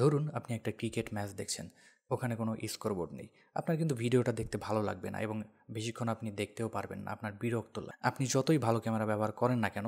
ধরুন আপনি একটা ক্রিকেট ম্যাচ দেখছেন ওখানে কোনো স্কোরবোর্ড নেই আপনার কিন্তু ভিডিওটা দেখতে ভালো লাগবে না এবং বেশিক্ষণ আপনি দেখতেও পারবেন না আপনার বিরক্ত আপনি যতই ভালো ক্যামেরা ব্যবহার করেন না কেন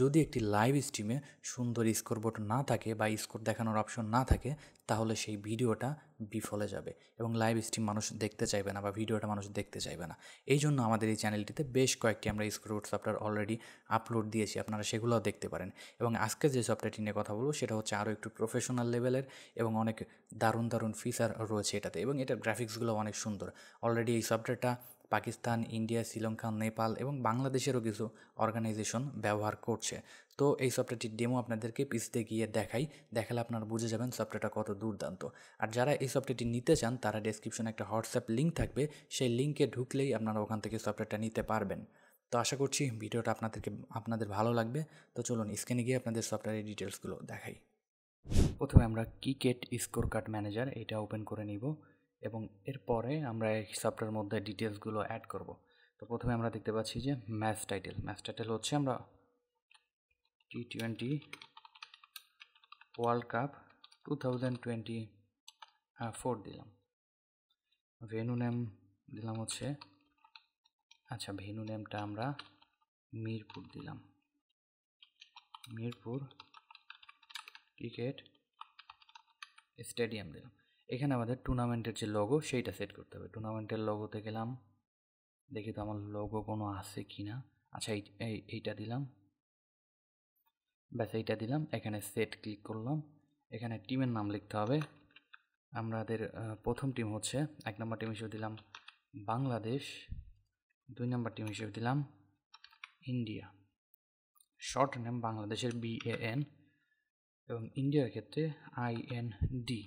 যদি একটি লাইভ স্ট্রিমে সুন্দর স্কোরবোর্ড না থাকে বা স্কোর দেখানোর অপশন না থাকে তাহলে সেই ভিডিওটা বিফলে যাবে এবং লাইভ স্ট্রিম মানুষ দেখতে চাইবে না বা ভিডিওটা মানুষ দেখতে চাইবে না এই জন্য আমাদের এই চ্যানেলটিতে বেশ কয়েকটি আমরা স্ক্রুট সফটওয়্যার অলরেডি আপলোড দিয়েছি আপনারা সেগুলোও দেখতে পারেন এবং আজকে যে সফটওয়্যারটি নিয়ে কথা বলবো সেটা হচ্ছে আরও একটু প্রফেশনাল লেভেলের এবং অনেক দারুণ দারুণ ফিচার রয়েছে এটাতে এবং এটার গ্রাফিক্সগুলো অনেক সুন্দর অলরেডি এই সফটওয়্যারটা পাকিস্তান ইন্ডিয়া শ্রীলঙ্কা নেপাল এবং বাংলাদেশেরও কিছু অর্গানাইজেশন ব্যবহার করছে তো এই সফটওয়্যারটির ডেমো আপনাদেরকে পিসিতে গিয়ে দেখাই দেখালে আপনারা বুঝে যাবেন সফটওয়্যারটা কত দুর্দান্ত আর যারা এই সফটওয়্যারটি নিতে চান তারা ডেসক্রিপশনে একটা হোয়াটসঅ্যাপ লিঙ্ক থাকবে সেই লিঙ্কে ঢুকলেই আপনারা ওখান থেকে সফটওয়্যারটা নিতে পারবেন তো আশা করছি ভিডিওটা আপনাদেরকে আপনাদের ভালো লাগবে তো চলুন স্ক্রিনে গিয়ে আপনাদের সফটওয়্যারের ডিটেলসগুলো দেখাই প্রথমে আমরা কিকেট স্কোর কার্ড ম্যানেজার এটা ওপেন করে নিব এবং এরপরে আমরা এই হিসাবটার মধ্যে ডিটেলসগুলো অ্যাড করব তো প্রথমে আমরা দেখতে পাচ্ছি যে ম্যাচ টাইটেল ম্যাচ টাইটেল হচ্ছে আমরা T twenty world cup two thousand twenty four দিলাম ভেনু নেম দিলাম হচ্ছে আচ্ছা ভেনু নেমটা আমরা মিরপুর দিলাম মিরপুর ক্রিকেট স্টেডিয়াম দিলাম এখানে আমাদের টুর্নামেন্টের যে লগো সেইটা সেট করতে হবে টুর্নামেন্টের লগোতে গেলাম দেখি তো আমার লগো কোনো আছে কি না আচ্ছা এই এইটা দিলাম ব্যাস এইটা দিলাম এখানে সেট ক্লিক করলাম এখানে টিমের নাম লিখতে হবে আমাদের প্রথম টিম হচ্ছে এক নম্বর টিম হিসেবে দিলাম বাংলাদেশ দুই নম্বর টিম হিসেবে দিলাম ইন্ডিয়া শর্ট নেম বাংলাদেশের বিএএন এবং ইন্ডিয়ার ক্ষেত্রে আইএনডি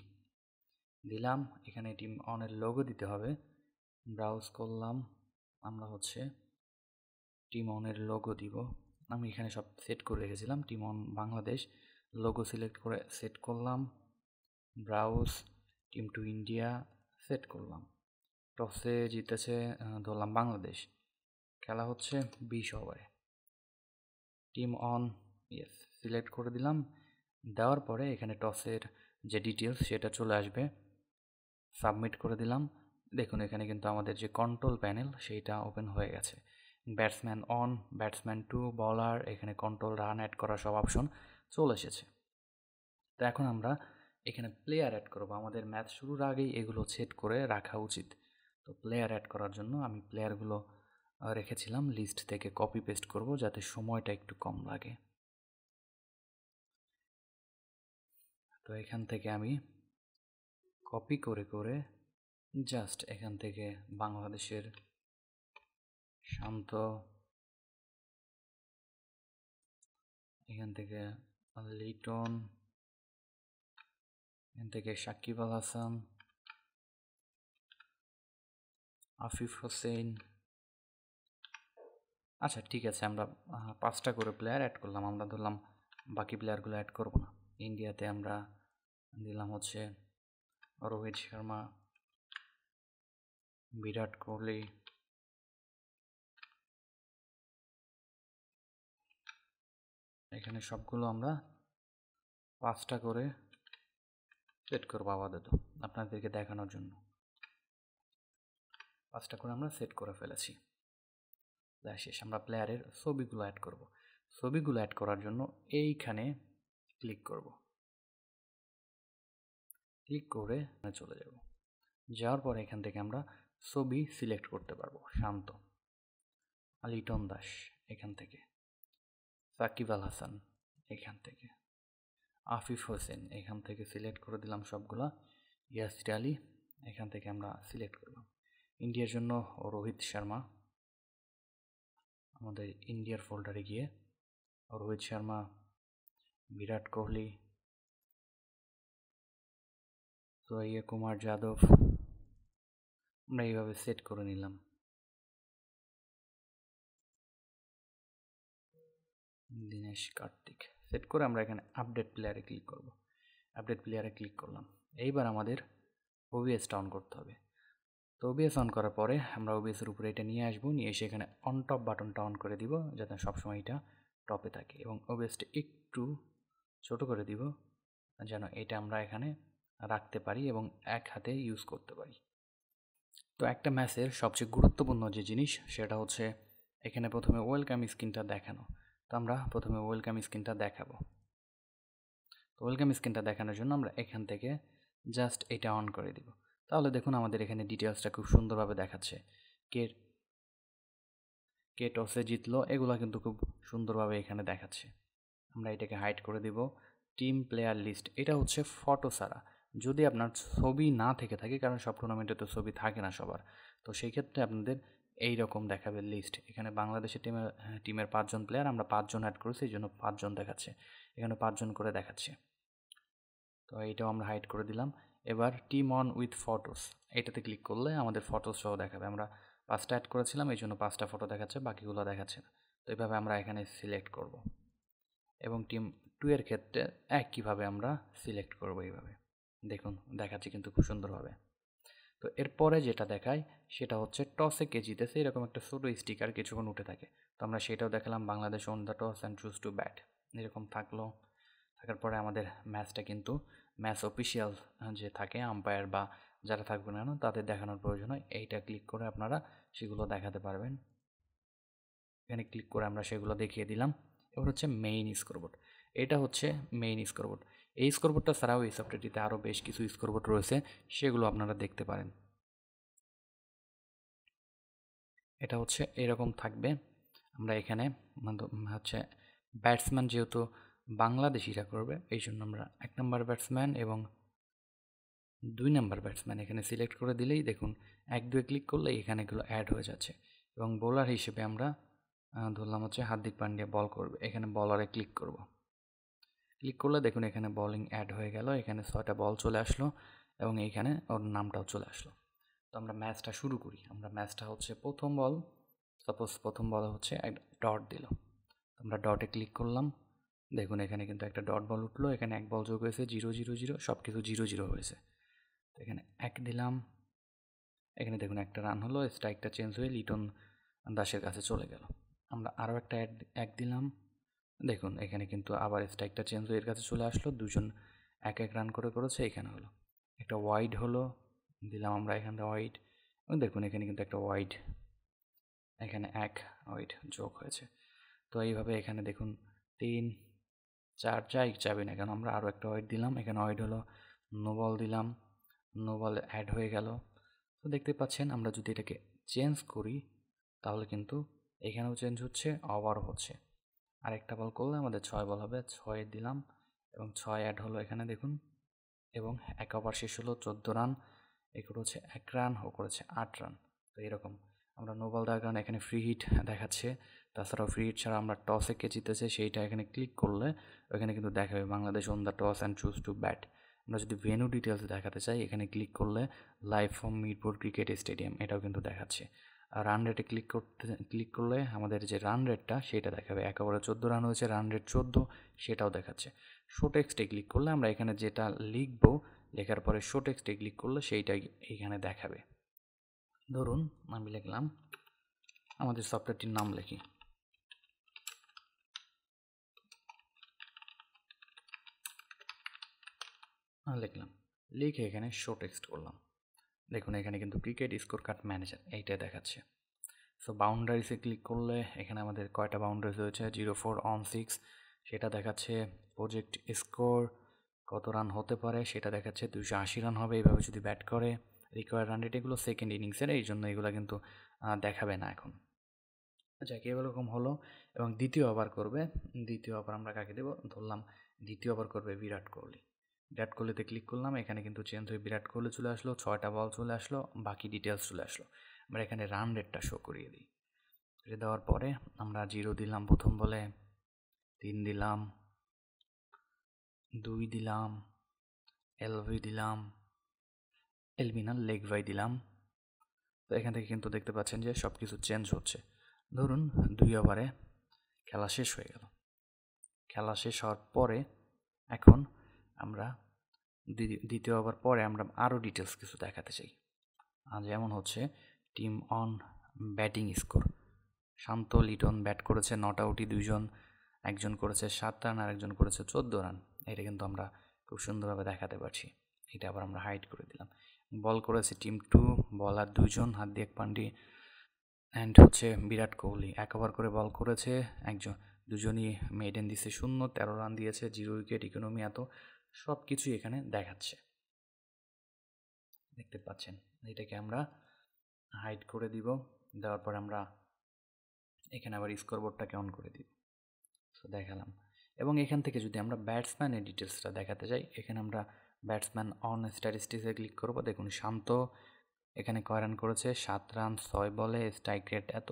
দিলাম এখানে টিম অনের লোগো দিতে হবে ব্রাউজ করলাম আমরা হচ্ছে টিম অনের লোগো দিব আমি এখানে সব সেট করে রেখেছিলাম team one Bangladesh logo select করে সেট করলাম browse team two India set করলাম টসে জিতেছে ধরলাম বাংলাদেশ খেলা হচ্ছে বিশ ওভারে টিম অন ইয়েস সিলেক্ট করে দিলাম দেওয়ার পরে এখানে টসের যে ডিটেলস সেটা চলে আসবে সাবমিট করে দিলাম দেখুন এখানে কিন্তু আমাদের যে কন্ট্রোল প্যানেল সেইটা ওপেন হয়ে গেছে ব্যাটসম্যান অন ব্যাটসম্যান টু বলার এখানে কন্ট্রোল রান অ্যাড করা সব অপশন চলে এসেছে তো এখন আমরা এখানে প্লেয়ার অ্যাড করবো আমাদের ম্যাচ শুরুর আগেই এগুলো সেট করে রাখা উচিত তো প্লেয়ার অ্যাড করার জন্য আমি প্লেয়ারগুলো রেখেছিলাম লিস্ট থেকে কপি পেস্ট করব যাতে সময়টা একটু কম লাগে তো এখান থেকে আমি কপি করে করে জাস্ট এখান থেকে বাংলাদেশের শান্ত এখান থেকে লিটন এখান থেকে সাকিব আল হাসান আফিফ হোসেন আচ্ছা ঠিক আছে আমরা পাঁচটা করে প্লেয়ার অ্যাড করলাম আমরা ধরলাম বাকি প্লেয়ারগুলো অ্যাড করব না ইন্ডিয়াতে আমরা দিলাম হচ্ছে রোহিত শর্মা বিরাট কোহলি এখানে সবগুলো আমরা পাঁচটা করে সেট করবো আপাতত আপনাদেরকে দেখানোর জন্য পাঁচটা করে আমরা সেট করে ফেলেছি শেষ আমরা প্লেয়ারের ছবিগুলো অ্যাড করব ছবিগুলো অ্যাড করার জন্য এইখানে ক্লিক করবো ক্লিক করে চলে যাব যাওয়ার পর এখান থেকে আমরা ছবি সিলেক্ট করতে পারবো শান্ত আলিটন দাস এখান থেকে সাকিব আল হাসান এখান থেকে আফিফ হোসেন এখান থেকে সিলেক্ট করে দিলাম সবগুলা ইয়াসির আলী এখান থেকে আমরা সিলেক্ট করলাম ইন্ডিয়ার জন্য রোহিত শর্মা আমাদের ইন্ডিয়ার ফোল্ডারে গিয়ে রোহিত শর্মা বিরাট কোহলি এই কুমার যাদব আমরা এইভাবে সেট করে নিলাম দিনেশ কার্তিক সেট করে আমরা এখানে আপডেট প্লেয়ারে ক্লিক করব আপডেট প্লেয়ারে ক্লিক করলাম এইবার আমাদের ওবিএসটা অন করতে হবে তো ওবিএস অন করার পরে আমরা ওবিএসের উপরে এটা নিয়ে আসবো নিয়ে এসে এখানে অন টপ বাটনটা অন করে দিব যাতে সবসময় এটা টপে থাকে এবং ওবিএসটা একটু ছোট করে দিব যেন এটা আমরা এখানে রাখতে পারি এবং এক হাতে ইউজ করতে পারি তো একটা ম্যাচের সবচেয়ে গুরুত্বপূর্ণ যে জিনিস সেটা হচ্ছে এখানে প্রথমে ওয়েলকাম স্ক্রিনটা দেখানো তো আমরা প্রথমে ওয়েলকাম স্ক্রিনটা দেখাবো তো ওয়েলকাম স্ক্রিনটা দেখানোর জন্য আমরা এখান থেকে জাস্ট এটা অন করে দিব তাহলে দেখুন আমাদের এখানে ডিটেলসটা খুব সুন্দরভাবে দেখাচ্ছে কে কে টসে জিতলো এগুলো কিন্তু খুব সুন্দরভাবে এখানে দেখাচ্ছে আমরা এটাকে হাইড করে দিব টিম প্লেয়ার লিস্ট এটা হচ্ছে ফটো সারা যদি আপনার ছবি না থেকে থাকে কারণ সব টুর্নামেন্টে তো ছবি থাকে না সবার তো সেই ক্ষেত্রে আপনাদের এই রকম দেখাবে লিস্ট এখানে বাংলাদেশের টিমের হ্যাঁ, টিমের পাঁচজন প্লেয়ার আমরা পাঁচজন অ্যাড করেছি এই জন্য পাঁচজন দেখাচ্ছে এখানে পাঁচজন করে দেখাচ্ছে তো এইটাও আমরা হাইড করে দিলাম এবার টিম অন উইথ ফটোস এটাতে ক্লিক করলে আমাদের ফটোস সহ দেখাবে আমরা পাঁচটা অ্যাড করেছিলাম এই জন্য পাঁচটা ফটো দেখাচ্ছে বাকিগুলো দেখাচ্ছে না তো এইভাবে আমরা এখানে সিলেক্ট করব এবং টিম টু এর ক্ষেত্রে একইভাবে আমরা সিলেক্ট করব এইভাবে দেখুন দেখাচ্ছে কিন্তু খুব সুন্দরভাবে তো এরপরে যেটা দেখায় সেটা হচ্ছে টসে কে জিতেছে এরকম একটা ছোটো স্টিকার কিছুক্ষণ উঠে থাকে তো আমরা সেটাও দেখালাম Bangladesh won the toss and choose to bat এরকম থাকলো থাকার পরে আমাদের ম্যাচটা কিন্তু ম্যাচ অফিসিয়াল যে থাকে আম্পায়ার বা যারা থাকবে না তাদের দেখানোর প্রয়োজন হয় এইটা ক্লিক করে আপনারা সেগুলো দেখাতে পারবেন এখানে ক্লিক করে আমরা সেগুলো দেখিয়ে দিলাম এবার হচ্ছে মেইন স্কোরবোর্ড এটা হচ্ছে মেইন স্কোরবোর্ড এই স্কোরবোর্ডটা ছাড়াও এই সফটওয়্যারটিতে আরও বেশ কিছু স্কোরবোর্ড রয়েছে সেগুলো আপনারা দেখতে পারেন এটা হচ্ছে এরকম থাকবে আমরা এখানে হচ্ছে ব্যাটসম্যান যেহেতু বাংলাদেশিরা করবে এই জন্য আমরা এক নম্বর ব্যাটসম্যান এবং দুই নাম্বার ব্যাটসম্যান এখানে সিলেক্ট করে দিলেই দেখুন এক দুয়ে ক্লিক করলে এখানে এগুলো অ্যাড হয়ে যাচ্ছে এবং বোলার হিসেবে আমরা ধরলাম হচ্ছে হার্দিক পান্ডিয়া বল করবে এখানে বলারে ক্লিক করবো ক্লিক করলে দেখুন এখানে বলিং অ্যাড হয়ে গেল এখানে ছয়টা বল চলে আসলো এবং এইখানে ওর নামটাও চলে আসলো তো আমরা ম্যাচটা শুরু করি আমরা ম্যাচটা হচ্ছে প্রথম বল সাপোজ প্রথম বল হচ্ছে এক ডট দিল আমরা ডটে ক্লিক করলাম দেখুন এখানে কিন্তু একটা ডট বল উঠলো এখানে এক বল যোগ হয়েছে জিরো জিরো জিরো সব কিছু জিরো জিরো হয়েছে তো এখানে এক দিলাম এখানে দেখুন একটা রান হলো স্ট্রাইকটা চেঞ্জ হয়ে লিটন দাসের কাছে চলে গেল আমরা আরও একটা অ্যাড এক দিলাম দেখুন এখানে কিন্তু আবার স্ট্রাইকটা চেঞ্জ হয়ে এর কাছে চলে আসলো দুজন এক এক রান করে করেছে এখানে হলো একটা ওয়াইড হলো দিলাম আমরা এখানটা ওয়াইড এবং দেখুন এখানে কিন্তু একটা ওয়াইড এখানে এক ওয়াইড যোগ হয়েছে তো এইভাবে এখানে দেখুন তিন চার যাই যাবে না কেন আমরা আরও একটা ওয়াইড দিলাম এখানে ওয়াইড হলো নোবল দিলাম নোবল অ্যাড হয়ে গেল তো দেখতে পাচ্ছেন আমরা যদি এটাকে চেঞ্জ করি তাহলে কিন্তু এখানেও চেঞ্জ হচ্ছে আবারও হচ্ছে আরেকটা বল করলে আমাদের ছয় বল হবে ছয় দিলাম এবং ছয় অ্যাড হলো এখানে দেখুন এবং এক ওভার শেষ হলো চোদ্দো রান এ করেছে এক রান ও করেছে আট রান তো এরকম আমরা নোবল দেওয়ার কারণে এখানে ফ্রি হিট দেখাচ্ছে তাছাড়াও ফ্রি হিট ছাড়া আমরা টসে কে জিতেছে সেইটা এখানে ক্লিক করলে ওখানে কিন্তু দেখাবে Bangladesh won the toss and choose to bat আমরা যদি ভেনু ডিটেলস দেখাতে চাই এখানে ক্লিক করলে live from Mirpur cricket stadium এটাও কিন্তু দেখাচ্ছে রান রেটে ক্লিক করতে ক্লিক করলে আমাদের যে রান রেটটা সেটা দেখাবে একেবারে চোদ্দো রান হয়েছে রান রেট চোদ্দো সেটাও দেখাচ্ছে শো টেক্সটে ক্লিক করলে আমরা এখানে যেটা লিখবো লেখার পরে শো টেক্সটে ক্লিক করলে সেইটা এখানে দেখাবে ধরুন আমি লিখলাম আমাদের সফটওয়্যারটির নাম লিখি লিখলাম লিখে এখানে শো টেক্সট করলাম দেখুন এখানে কিন্তু ক্রিকেট স্কোর কার্ড ম্যানেজার এইটা দেখাচ্ছে সো বাউন্ডারিসে ক্লিক করলে এখানে আমাদের কয়টা বাউন্ডারিস রয়েছে জিরো ফোর অন সিক্স সেটা দেখাচ্ছে প্রজেক্ট স্কোর কত রান হতে পারে সেটা দেখাচ্ছে দুশো আশি রান হবে এইভাবে যদি ব্যাট করে রিকোয়ার রান রেট এগুলো সেকেন্ড ইনিংসের এই জন্য এগুলো কিন্তু দেখাবে না এখন আচ্ছা কেউ এরকম হলো এবং দ্বিতীয় ওভার করবে দ্বিতীয় ওভার আমরা কাকে দেবো ধরলাম দ্বিতীয় ওভার করবে বিরাট কোহলি বিরাট কোহলিতে ক্লিক করলাম এখানে কিন্তু চেঞ্জ হয়ে বিরাট কোহলি চলে আসলো ছয়টা বল চলে আসলো বাকি ডিটেলস চলে আসলো আমরা এখানে রান রেটটা শো করিয়ে দিই করে দেওয়ার পরে আমরা জিরো দিলাম প্রথম বলে তিন দিলাম দুই দিলাম এলভি দিলাম এলবিনাল লেগ ভাই দিলাম তো এখান থেকে কিন্তু দেখতে পাচ্ছেন যে সব কিছু চেঞ্জ হচ্ছে ধরুন দুই ওভারে খেলা শেষ হয়ে গেল খেলা শেষ হওয়ার পরে এখন আমরা দ্বিতীয় হবার পরে আমরা আরও ডিটেলস কিছু দেখাতে চাই যেমন হচ্ছে team one batting score Shanto Liton bat করেছে নট আউটই দুইজন একজন করেছে সাত রান আর একজন করেছে চোদ্দ রান এটা কিন্তু আমরা খুব সুন্দরভাবে দেখাতে পারছি এটা আবার আমরা হাইট করে দিলাম বল করেছে টিম টু বলার দুজন হার্দিক পান্ডি অ্যান্ড হচ্ছে বিরাট কোহলি এক ওভার করে বল করেছে একজন দুজনই মেডেন দিছে শূন্য তেরো রান দিয়েছে জিরো উইকেট ইকোনমি এত সব কিছুই এখানে দেখাচ্ছে দেখতে পাচ্ছেন এটাকে আমরা হাইড করে দিব দেওয়ার পর আমরা এখানে আবার স্কোরবোর্ডটাকে অন করে দিব সো দেখালাম এবং এখান থেকে যদি আমরা ব্যাটসম্যানের ডিটেলসটা দেখাতে যাই এখানে আমরা ব্যাটসম্যান অন স্ট্যাটিস্টিক্সে ক্লিক করবো দেখুন শান্ত এখানে কয় রান করেছে সাত রান ছয় বলে স্ট্রাইক রেট এত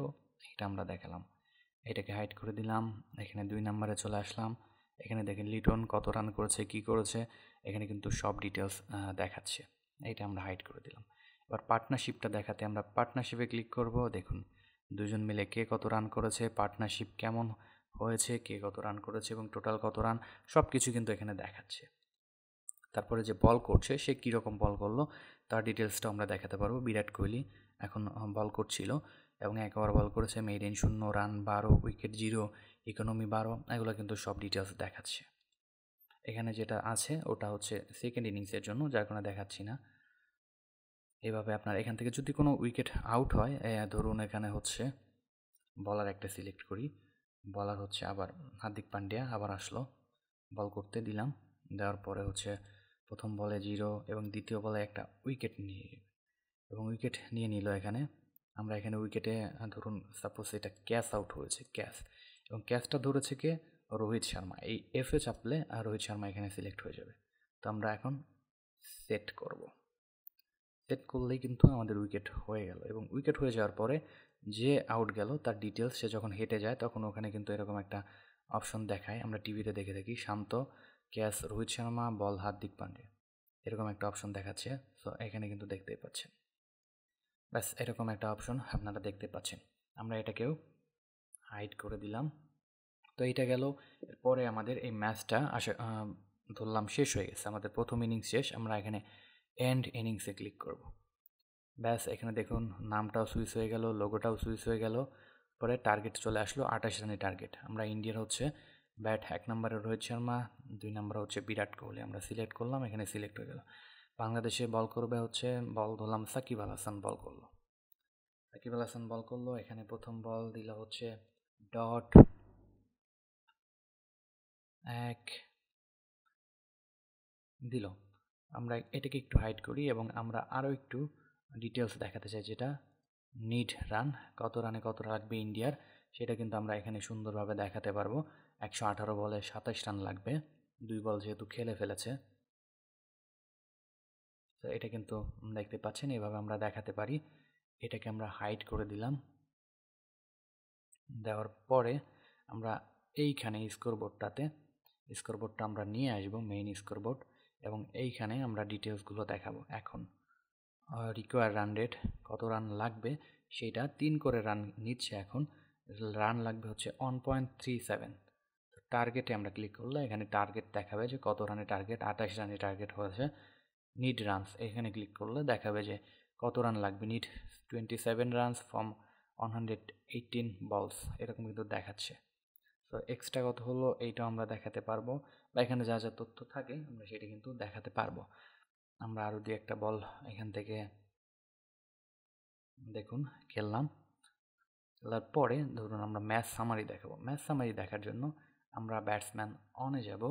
এটা আমরা দেখালাম এটাকে হাইড করে দিলাম এখানে দুই নম্বরে চলে আসলাম এখানে দেখেন লিটন কত রান করেছে কি করেছে এখানে কিন্তু সব ডিটেলস দেখাচ্ছে এটা আমরা হাইড করে দিলাম এবার পার্টনারশিপটা দেখাতে আমরা পার্টনারশিপে ক্লিক করব দেখুন দুজন মিলে কে কত রান করেছে পার্টনারশিপ কেমন হয়েছে কে কত রান করেছে এবং টোটাল কত রান সব কিছু কিন্তু এখানে দেখাচ্ছে তারপরে যে বল করছে সে কীরকম বল করলো তার ডিটেলসটা আমরা দেখাতে পারবো বিরাট কোহলি এখন বল করছিল এবং এক ওভার বল করেছে মেড শূন্য রান বারো উইকেট জিরো ইকোনমি বারো এগুলো কিন্তু সব ডিটেলস দেখাচ্ছে এখানে যেটা আছে ওটা হচ্ছে সেকেন্ড ইনিংসের জন্য যার কোনো দেখাচ্ছি না এভাবে আপনার এখান থেকে যদি কোনো উইকেট আউট হয় ধরুন এখানে হচ্ছে বলার একটা সিলেক্ট করি বলার হচ্ছে আবার হার্দিক পান্ডিয়া আবার আসলো বল করতে দিলাম দেওয়ার পরে হচ্ছে প্রথম বলে জিরো এবং দ্বিতীয় বলে একটা উইকেট নিয়ে এবং উইকেট নিয়ে নিল এখানে আমরা এখানে উইকেটে ধরুন সাপোজ এটা ক্যাশ আউট হয়েছে ক্যাশ এবং ক্যাচটা ধরেছে কে রোহিত শর্মা এই এফে চাপলে আর রোহিত শর্মা এখানে সিলেক্ট হয়ে যাবে তো আমরা এখন সেট করব সেট করলেই কিন্তু আমাদের উইকেট হয়ে গেল এবং উইকেট হয়ে যাওয়ার পরে যে আউট গেল তার ডিটেলস সে যখন হেঁটে যায় তখন ওখানে কিন্তু এরকম একটা অপশন দেখায় আমরা টিভিতে দেখে থাকি Shanto catch Rohit Sharma ball Hardik Pandey এরকম একটা অপশন দেখাচ্ছে সো এখানে কিন্তু দেখতেই পাচ্ছেন ব্যাস এরকম একটা অপশন আপনারা দেখতে পাচ্ছেন আমরা এটাকেও হাইড করে দিলাম তো এইটা গেল এরপরে আমাদের এই ম্যাচটা আসা ধরলাম শেষ হয়ে গেছে আমাদের প্রথম ইনিংস শেষ আমরা এখানে এন্ড ইনিংসে ক্লিক করব ব্যাস এখানে দেখুন নামটাও সুইচ হয়ে গেল লোগোটাও সুইচ হয়ে গেল পরে টার্গেট চলে আসলো আঠাশ রানের টার্গেট আমরা ইন্ডিয়ার হচ্ছে ব্যাট এক নম্বরে রোহিত শর্মা দুই নম্বরে হচ্ছে বিরাট কোহলি আমরা সিলেক্ট করলাম এখানে সিলেক্ট হয়ে গেল বাংলাদেশে বল করবে হচ্ছে বল ধরলাম সাকিব আল হাসান বল করলো সাকিব আল হাসান বল করলো এখানে প্রথম বল দিল হচ্ছে ডট এক দিল আমরা এটাকে একটু হাইড করি এবং আমরা আরও একটু ডিটেলস দেখাতে চাই যেটা নিড রান কত রানে কত লাগবে ইন্ডিয়ার সেটা কিন্তু আমরা এখানে সুন্দরভাবে দেখাতে পারবো একশো আঠারো বলে সাতাশ রান লাগবে দুই বল যেহেতু খেলে ফেলেছে তো এটা কিন্তু দেখতে পাচ্ছেন এভাবে আমরা দেখাতে পারি এটাকে আমরা হাইড করে দিলাম দেওয়ার পরে আমরা এইখানে স্কোর বোর্ডটাতে স্কোরবোর্ডটা আমরা নিয়ে আসব মেইন স্কোরবোর্ড এবং এইখানে আমরা ডিটেলসগুলো দেখাবো এখন রিকোয়ার রান রেট কত রান লাগবে সেটা তিন করে রান নিচ্ছে এখন রান লাগবে হচ্ছে ওয়ান পয়েন্ট থ্রি সেভেন তো টার্গেটে আমরা ক্লিক করলে এখানে টার্গেট দেখাবে যে কত রানে টার্গেট আঠাশ রানে টার্গেট হয়েছে নিড রানস এখানে ক্লিক করলে দেখাবে যে কত রান লাগবে need twenty seven runs from one hundred eighteen balls এরকম কিন্তু দেখাচ্ছে সো এক্সট্রা কত হলো এইটাও আমরা দেখাতে পারবো বা এখানে যা যা তথ্য থাকে আমরা সেটা কিন্তু দেখাতে পারবো আমরা আরও দু একটা বল এখান থেকে দেখুন খেললাম খেলার পরে ধরুন আমরা ম্যাচ সামারি দেখাবো ম্যাচ সামারি দেখার জন্য আমরা ব্যাটসম্যান অনে যাব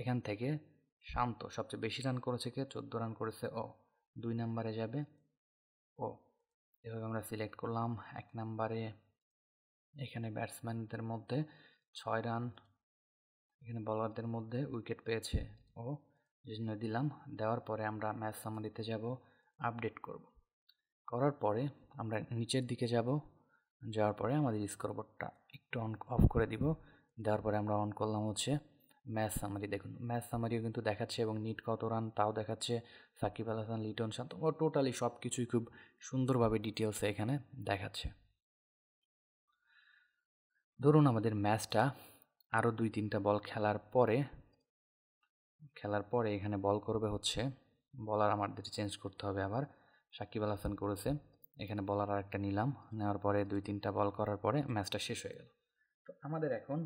এখান থেকে শান্ত সবচেয়ে বেশি রান করেছে কে চোদ্দো রান করেছে ও দুই নাম্বারে যাবে ও এভাবে আমরা সিলেক্ট করলাম এক নাম্বারে এখানে ব্যাটসম্যানদের মধ্যে ছয় রান এখানে বলারদের মধ্যে উইকেট পেয়েছে ও জন্য দিলাম দেওয়ার পরে আমরা ম্যাচ সামারিতে যাব আপডেট করব করার পরে আমরা নিচের দিকে যাব যাওয়ার পরে আমাদের স্কোরবোর্ডটা একটু অন অফ করে দিব দেওয়ার পরে আমরা অন করলাম হচ্ছে ম্যাচ সামারি দেখুন ম্যাচ সামারিও কিন্তু দেখাচ্ছে এবং নিট কত রান তাও দেখাচ্ছে সাকিব আল হাসান লিটন শান্ত ও টোটালি সব কিছুই খুব সুন্দরভাবে ডিটেলসে এখানে দেখাচ্ছে ধরুন আমাদের ম্যাচটা আরও দুই তিনটা বল খেলার পরে খেলার পরে এখানে বল করবে হচ্ছে বলার আমাদের চেঞ্জ করতে হবে আবার সাকিব আল হাসান করেছে এখানে বলার আর একটা নিলাম নেওয়ার পরে দুই তিনটা বল করার পরে ম্যাচটা শেষ হয়ে গেল তো আমাদের এখন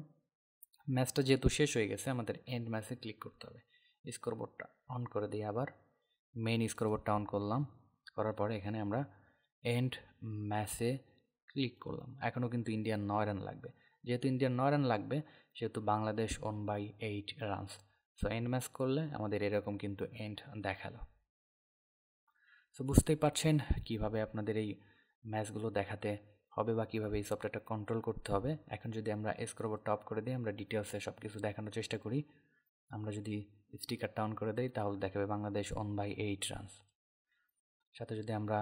ম্যাচটা যেহেতু শেষ হয়ে গেছে আমাদের এন্ড ম্যাচে ক্লিক করতে হবে স্কোরবোর্ডটা অন করে দিই আবার মেইন স্কোরবোর্ডটা অন করলাম করার পরে এখানে আমরা এন্ড ম্যাচে ক্লিক করলাম এখনও কিন্তু ইন্ডিয়ান নয় রান লাগবে যেহেতু ইন্ডিয়ার নয় রান লাগবে সেহেতু Bangladesh won by eight runs so end match করলে আমাদের এরকম কিন্তু এন্ড দেখালো সো বুঝতেই পারছেন কিভাবে আপনাদের এই ম্যাচগুলো দেখাতে হবে বা কীভাবে এই সফটওয়্যারটা কন্ট্রোল করতে হবে এখন যদি আমরা স্ক্রোবর টপ করে দিই আমরা ডিটেলসে সব কিছু দেখানোর চেষ্টা করি আমরা যদি স্টিকার টাউন করে দিই তাহলে দেখাবে Bangladesh won by eight runs সাথে যদি আমরা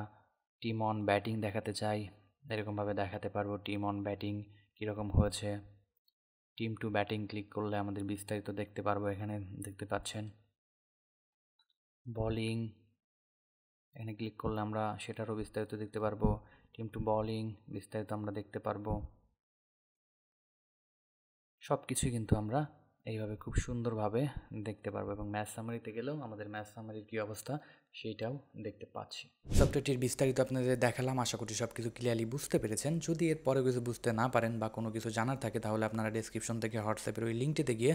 টিম অন ব্যাটিং দেখাতে চাই এরকমভাবে দেখাতে পারবো টিম অন ব্যাটিং কীরকম হয়েছে টিম টু ব্যাটিং ক্লিক করলে আমাদের বিস্তারিত দেখতে পারবো এখানে দেখতে পাচ্ছেন বলিং এখানে ক্লিক করলে আমরা সেটারও বিস্তারিত দেখতে পারবো টিম টু বলিং বিস্তারিত আমরা দেখতে পারবো সব কিছুই কিন্তু আমরা এইভাবে খুব সুন্দরভাবে দেখতে পারবো এবং ম্যাথ সামারিতে গেলেও আমাদের ম্যাথ সামারির কী অবস্থা সেইটাও দেখতে পাচ্ছি সফটওয়্যারটির বিস্তারিত আপনাদের দেখালাম আশা করি সব কিছু ক্লিয়ারলি বুঝতে পেরেছেন যদি এর পরে কিছু বুঝতে না পারেন বা কোনো কিছু জানার থাকে তাহলে আপনারা ডিসক্রিপশন থেকে হোয়াটসঅ্যাপের ওই লিঙ্কটিতে গিয়ে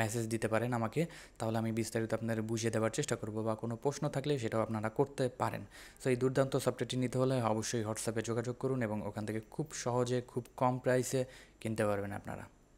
মেসেজ দিতে পারেন আমাকে তাহলে আমি বিস্তারিত আপনাদের বুঝিয়ে দেওয়ার চেষ্টা করব বা কোনো প্রশ্ন থাকলে সেটাও আপনারা করতে পারেন সো এই দুর্দান্ত সফটওয়্যারটি নিতে হলে অবশ্যই হোয়াটসঅ্যাপে যোগাযোগ করুন এবং ওখান থেকে খুব সহজে খুব কম প্রাইসে কিনতে পারবেন আপনারা